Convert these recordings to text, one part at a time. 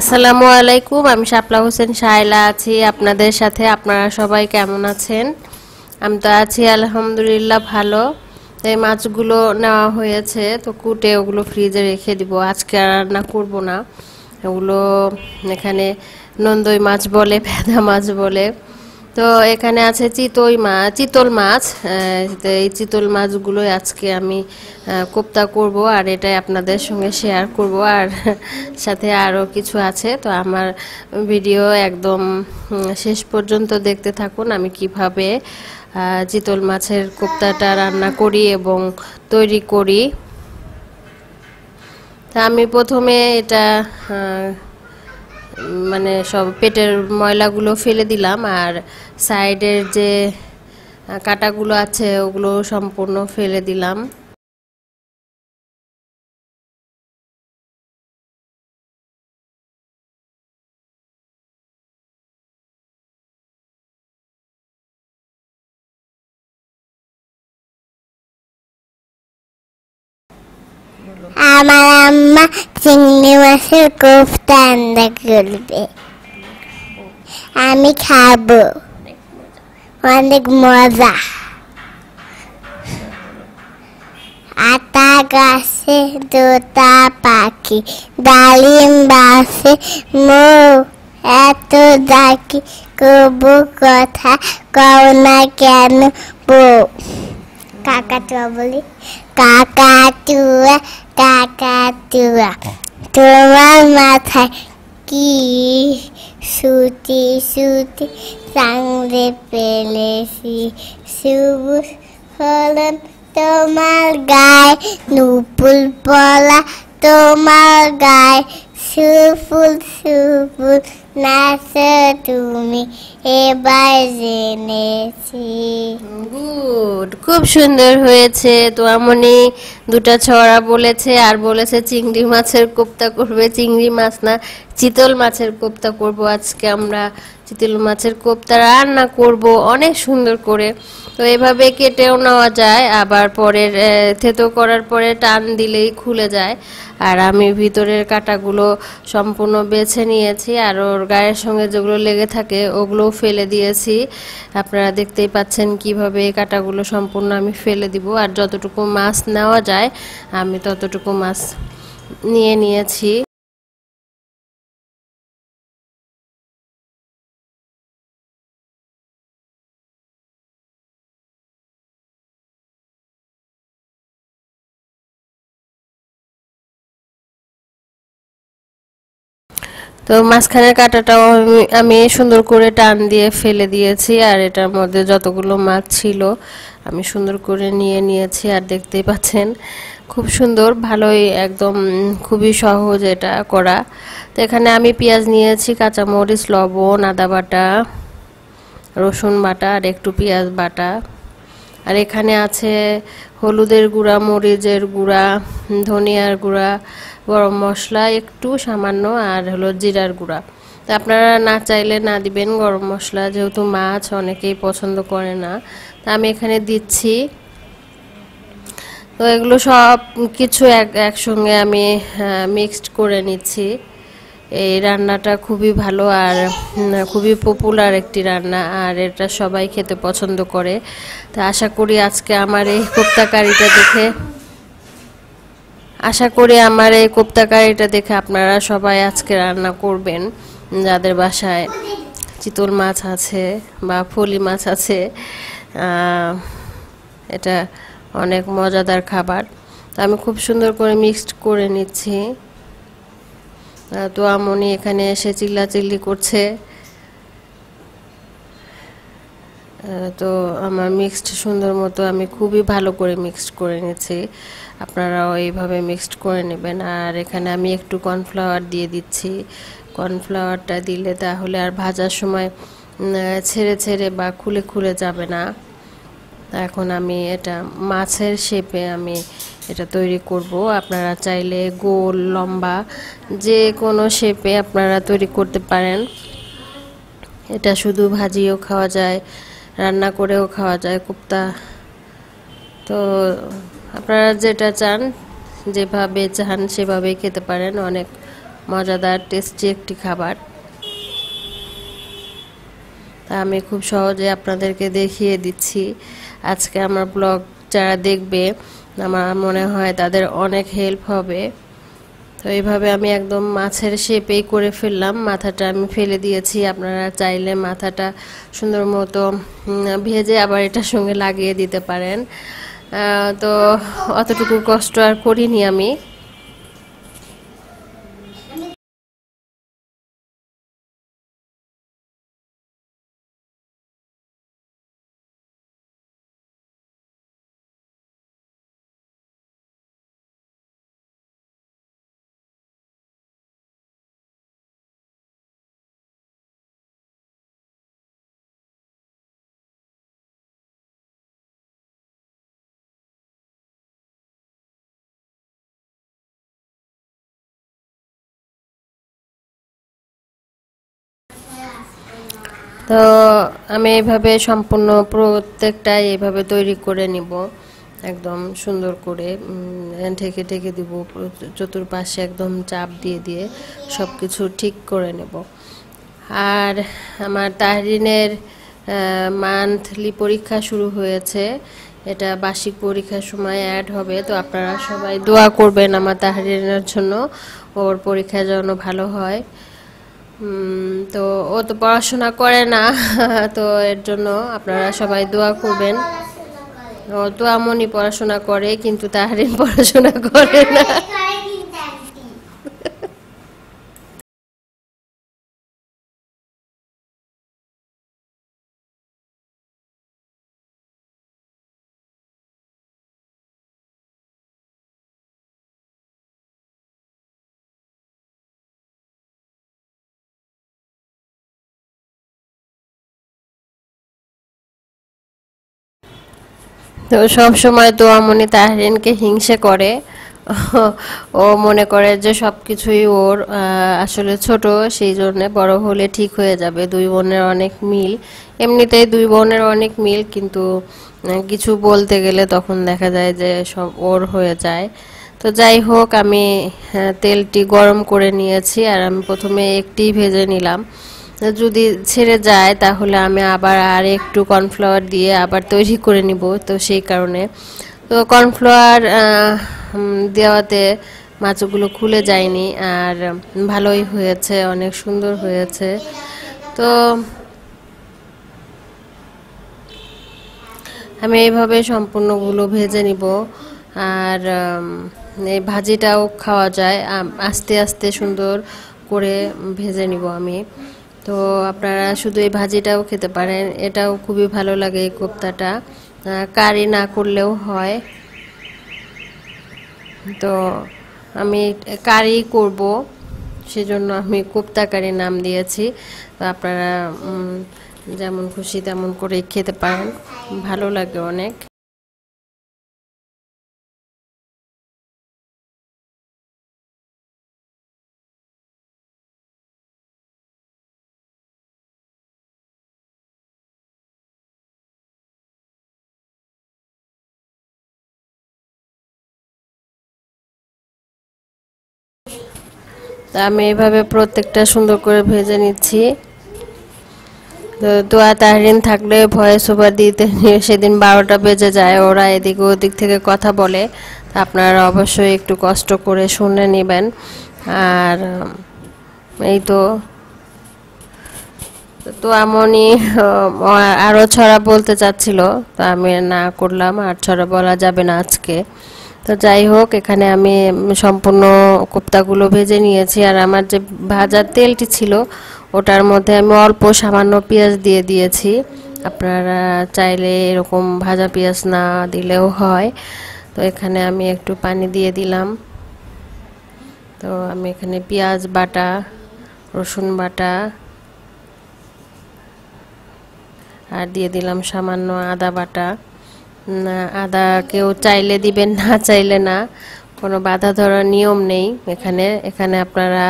আসসালামু আলাইকুম আমি শাপলা হোসেন শায়লা আছি আপনাদের সাথে আপনারা সবাই কেমন আছেন আমি তো আছি আলহামদুলিল্লাহ ভালো এই মাছগুলো নেওয়া হয়েছে তো কুটে ওগুলো ফ্রিজে রেখে দিব আজকে আর রান্না করব না ওগুলো এখানে নন্দই মাছ বলে ভেদা মাছ বলে তো এখানে আছে চিতই মাছ চিতল মাছ এই চিতল মাছগুলোই আজকে আমি কোপ্তা করব আর এটাই আপনাদের সঙ্গে শেয়ার করব আর সাথে আরও কিছু আছে তো আমার ভিডিও একদম শেষ পর্যন্ত দেখতে থাকুন আমি কিভাবে চিতল মাছের কোপ্তাটা রান্না করি এবং তৈরি করি তা আমি প্রথমে এটা মানে সব পেটের ময়লাগুলো ফেলে দিলাম আর সাইডের যে কাটাগুলো আছে ওগুলো সম্পূর্ণ ফেলে দিলাম আমার আম্মা চিংড়ি মাছের কোফতা আন্দা করবে আমি খাবো অনেক মজা আতা গাছে দোতা পাখি ডালিম বাসে মো এত ডাকি কবু কথা কও না কেন বউ কাকাতুয়া বলি কাকাতুয়া কাকাতুয়া তোমার মাথায় কি সুতি সুতি সাংরে পেলেছি সবুজ হলন তোমার গায়ে নুপুল পলা তোমার গায়ে সুফুল সুফুল নাচ তুমি এবার জেনেছি গুড খুব সুন্দর হয়েছে তো আমনি দুটা ছড়া বলেছে আর বলেছে চিংড়ি মাছের কোপ্তা করবে চিংড়ি মাছ না চিতল মাছের কোপ্তা করব আজকে আমরা চিতল মাছের কোপ্তা রান্না করব অনেক সুন্দর করে তো এভাবে কেটেও নেওয়া যায় আবার পরের থেতো করার পরে টান দিলেই খুলে যায় আর আমি ভিতরের কাটাগুলো সম্পূর্ণ বেছে নিয়েছি আর ওর গায়ের সঙ্গে যেগুলো লেগে থাকে ওগুলোও ফেলে দিয়েছি আপনারা দেখতেই পাচ্ছেন কিভাবে এই কাটাগুলো সম্পূর্ণ আমি ফেলে দিব আর যতটুকু মাছ নেওয়া যায় আমি ততটুকু মাছ নিয়ে নিয়েছি তো মাঝখানের কাঁটাটাও আমি সুন্দর করে টান দিয়ে ফেলে দিয়েছি আর এটার মধ্যে যতগুলো মাছ ছিল আমি সুন্দর করে নিয়ে নিয়েছি আর দেখতেই পাচ্ছেন খুব সুন্দর ভালোই একদম খুবই সহজ এটা করা তো এখানে আমি পেঁয়াজ নিয়েছি কাঁচামরিচ লবণ আদা বাটা রসুন বাটা আর একটু পেঁয়াজ বাটা আর এখানে আছে হলুদের গুঁড়া মরিচের গুঁড়া ধনিয়ার গুঁড়া গরম মশলা একটু সামান্য আর হলো জিরার গুঁড়া তো আপনারা না চাইলে না দিবেন গরম মশলা যেহেতু মাছ অনেকেই পছন্দ করে না তা আমি এখানে দিচ্ছি তো এগুলো সব কিছু এক একসঙ্গে আমি মিক্সড হ্যাঁ, করে নিচ্ছি এই রান্নাটা খুবই ভালো আর খুবই পপুলার একটি রান্না আর এটা সবাই খেতে পছন্দ করে তা আশা করি আজকে আমার এই কোপ্তা কারিটা দেখে আশা করি আমার এই কোপ্তা কারিটা দেখে আপনারা সবাই আজকে রান্না করবেন যাদের বাসায় চিতল মাছ আছে বা ফলি মাছ আছে এটা অনেক মজাদার খাবার তো আমি খুব সুন্দর করে মিক্সড করে নিচ্ছি তো আমনি এখানে এসে চিল্লাচিল্লি করছে তো আমার মিক্সড সুন্দর মতো আমি খুবই ভালো করে মিক্সড করে নিয়েছি আপনারাও এইভাবে মিক্সড করে নেবেন আর এখানে আমি একটু কর্নফ্লাওয়ার দিয়ে দিচ্ছি কর্নফ্লাওয়ারটা দিলে তাহলে আর ভাজার সময় ছেড়ে ছেড়ে বা খুলে খুলে যাবে না এখন আমি এটা মাছের শেপে আমি এটা তৈরি করব আপনারা চাইলে গোল লম্বা যে কোনো শেপে আপনারা তৈরি করতে পারেন এটা শুধু ভাজিও খাওয়া যায় রান্না করেও খাওয়া যায় কোপ্তা তো আপনারা যেটা চান যেভাবে চান সেভাবে খেতে পারেন অনেক মজাদার টেস্টি একটি খাবার তা আমি খুব সহজে আপনাদেরকে দেখিয়ে দিচ্ছি আজকে আমার ব্লগ যারা দেখবে আমার মনে হয় তাদের অনেক হেল্প হবে তো এইভাবে আমি একদম মাছের শেপেই করে ফেললাম মাথাটা আমি ফেলে দিয়েছি আপনারা চাইলে মাথাটা সুন্দর মতো ভেজে আবার এটার সঙ্গে লাগিয়ে দিতে পারেন তো অতটুকু কষ্ট আর করিনি আমি তো আমি এইভাবে সম্পূর্ণ প্রত্যেকটাই এইভাবে তৈরি করে নিব একদম সুন্দর করে ঢেকে ঢেকে দিব চতুর্পাশে একদম চাপ দিয়ে দিয়ে সব কিছু ঠিক করে নেব আর আমার তাহরিনের মান্থলি পরীক্ষা শুরু হয়েছে এটা বার্ষিক পরীক্ষার সময় অ্যাড হবে তো আপনারা সবাই দোয়া করবেন আমার তাহরিনের জন্য ওর পরীক্ষা যেন ভালো হয় তো ও তো পড়াশোনা করে না তো এর জন্য আপনারা সবাই দোয়া করবেন ও তো আমনই পড়াশোনা করে কিন্তু তাহারিন পড়াশোনা করে না তো সব সময় তো আমনি তাহরিনকে হিংসে করে ও মনে করে যে সব কিছুই ওর আসলে ছোট সেই জন্য বড় হলে ঠিক হয়ে যাবে দুই বোনের অনেক মিল এমনিতেই দুই বোনের অনেক মিল কিন্তু কিছু বলতে গেলে তখন দেখা যায় যে সব ওর হয়ে যায় তো যাই হোক আমি তেলটি গরম করে নিয়েছি আর আমি প্রথমে একটি ভেজে নিলাম যদি ছেড়ে যায় তাহলে আমি আবার আর একটু কর্নফ্লাওয়ার দিয়ে আবার তৈরি করে নিব তো সেই কারণে তো কর্নফ্লাওয়ার দেওয়াতে মাছগুলো খুলে যায়নি আর ভালোই হয়েছে অনেক সুন্দর হয়েছে তো আমি এইভাবে সম্পূর্ণগুলো ভেজে নিব আর এই ভাজিটাও খাওয়া যায় আস্তে আস্তে সুন্দর করে ভেজে নিব আমি তো আপনারা শুধু এই ভাজিটাও খেতে পারেন এটাও খুবই ভালো লাগে এই কোপ্তাটা কারি না করলেও হয় তো আমি কারি করব সেজন্য আমি কোপ্তা কারি নাম দিয়েছি তো আপনারা যেমন খুশি তেমন করে খেতে পারেন ভালো লাগে অনেক তা আমি এভাবে প্রত্যেকটা সুন্দর করে ভেজে নিচ্ছি তো দোয়া তাহরিন থাকলে ভয়েস ওভার দিতে সেদিন বারোটা বেজে যায় ওরা এদিক ওদিক থেকে কথা বলে আপনারা অবশ্যই একটু কষ্ট করে শুনে নেবেন আর এই তো তো এমনই আরও ছড়া বলতে চাচ্ছিল তো আমি না করলাম আর ছড়া বলা যাবে না আজকে তো যাই হোক এখানে আমি সম্পূর্ণ কোপ্তাগুলো ভেজে নিয়েছি আর আমার যে ভাজার তেলটি ছিল ওটার মধ্যে আমি অল্প সামান্য পেঁয়াজ দিয়ে দিয়েছি আপনারা চাইলে এরকম ভাজা পেঁয়াজ না দিলেও হয় তো এখানে আমি একটু পানি দিয়ে দিলাম তো আমি এখানে পেঁয়াজ বাটা রসুন বাটা আর দিয়ে দিলাম সামান্য আদা বাটা আদা কেউ চাইলে দিবেন না চাইলে না কোনো বাধা ধরার নিয়ম নেই এখানে এখানে আপনারা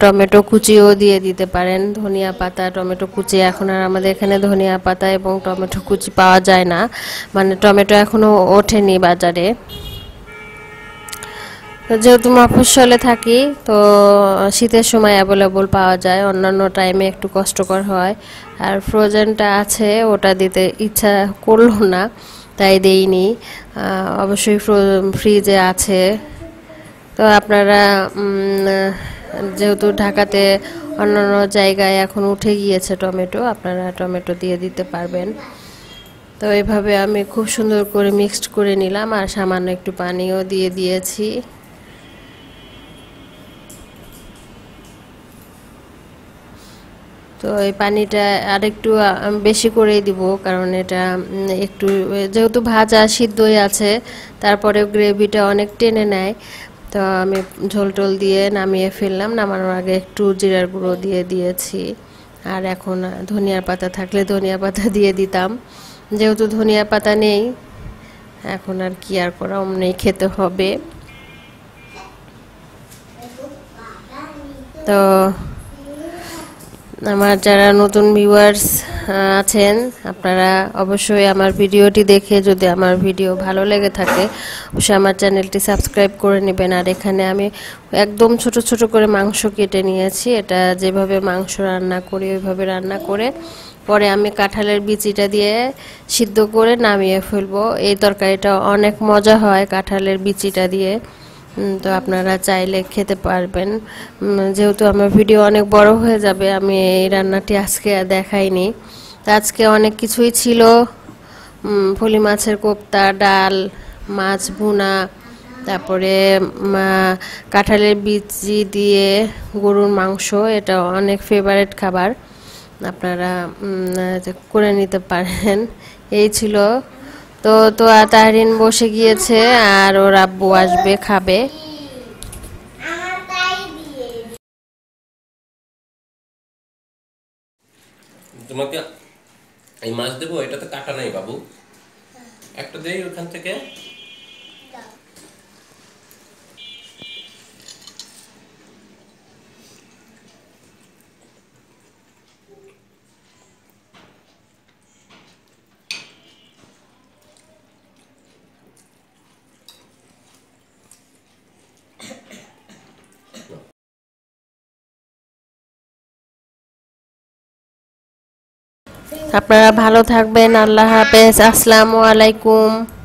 টমেটো কুচিও দিয়ে দিতে পারেন ধনিয়া পাতা টমেটো কুচি এখন আর আমাদের এখানে ধনিয়া পাতা এবং টমেটো কুচি পাওয়া যায় না মানে টমেটো এখনও ওঠেনি বাজারে যেহেতু মফসলে থাকি তো শীতের সময় অ্যাভেলেবল পাওয়া যায় অন্যান্য টাইমে একটু কষ্টকর হয় আর ফ্রোজেনটা আছে ওটা দিতে ইচ্ছা করলো না তাই দেইনি অবশ্যই ফ্রিজে আছে তো আপনারা যেহেতু ঢাকাতে অন্যান্য জায়গায় এখন উঠে গিয়েছে টমেটো আপনারা টমেটো দিয়ে দিতে পারবেন তো এভাবে আমি খুব সুন্দর করে মিক্সড করে নিলাম আর সামান্য একটু পানিও দিয়ে দিয়েছি তো এই পানিটা আর একটু বেশি করেই দিব কারণ এটা একটু যেহেতু ভাজা সিদ্ধই আছে তারপরে গ্রেভিটা অনেক টেনে নেয় তো আমি ঝোল টোল দিয়ে নামিয়ে ফেললাম নামানোর আগে একটু জিরার গুঁড়ো দিয়ে দিয়েছি আর এখন ধনিয়ার পাতা থাকলে ধনিয়া পাতা দিয়ে দিতাম যেহেতু ধনিয়া পাতা নেই এখন আর কি আর করা অমনেই খেতে হবে তো আমার যারা নতুন ভিউয়ার্স আছেন আপনারা অবশ্যই আমার ভিডিওটি দেখে যদি আমার ভিডিও ভালো লেগে থাকে অবশ্যই আমার চ্যানেলটি সাবস্ক্রাইব করে নেবেন আর এখানে আমি একদম ছোট ছোট করে মাংস কেটে নিয়েছি এটা যেভাবে মাংস রান্না করি ওইভাবে রান্না করে পরে আমি কাঁঠালের বিচিটা দিয়ে সিদ্ধ করে নামিয়ে ফেলবো এই তরকারিটা অনেক মজা হয় কাঁঠালের বিচিটা দিয়ে তো আপনারা চাইলে খেতে পারবেন যেহেতু আমার ভিডিও অনেক বড় হয়ে যাবে আমি এই রান্নাটি আজকে দেখাইনি তো আজকে অনেক কিছুই ছিল ফলি মাছের কোপ্তা ডাল মাছ ভুনা তারপরে কাঁঠালের বিচি দিয়ে গরুর মাংস এটা অনেক ফেভারেট খাবার আপনারা করে নিতে পারেন এই ছিল তো তো তাহরিন বসে গিয়েছে আর ওর আব্বু আসবে খাবে তোমাকে এই মাছ দেবো এটা তো কাটা নাই বাবু একটা দেই ওখান থেকে আপনারা ভালো থাকবেন আল্লাহ হাফেজ আসসালামু আলাইকুম